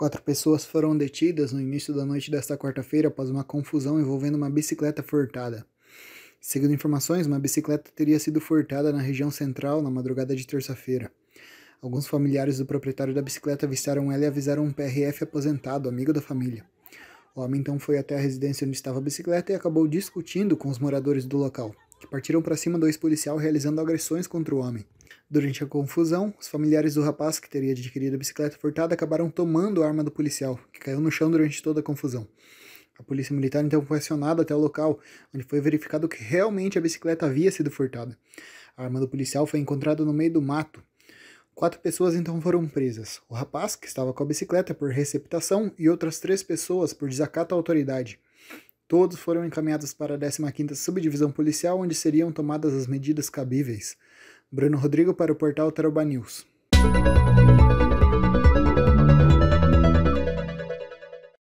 Quatro pessoas foram detidas no início da noite desta quarta-feira após uma confusão envolvendo uma bicicleta furtada. Segundo informações, uma bicicleta teria sido furtada na região central na madrugada de terça-feira. Alguns familiares do proprietário da bicicleta avistaram ela e avisaram um PRF aposentado, amigo da família. O homem então foi até a residência onde estava a bicicleta e acabou discutindo com os moradores do local, que partiram para cima do ex-policial realizando agressões contra o homem. Durante a confusão, os familiares do rapaz que teria adquirido a bicicleta furtada acabaram tomando a arma do policial, que caiu no chão durante toda a confusão. A polícia militar então foi acionada até o local, onde foi verificado que realmente a bicicleta havia sido furtada. A arma do policial foi encontrada no meio do mato. Quatro pessoas então foram presas: o rapaz, que estava com a bicicleta por receptação, e outras três pessoas por desacato à autoridade. Todos foram encaminhados para a 15ª Subdivisão Policial, onde seriam tomadas as medidas cabíveis. Bruno Rodrigo para o portal Taroba News.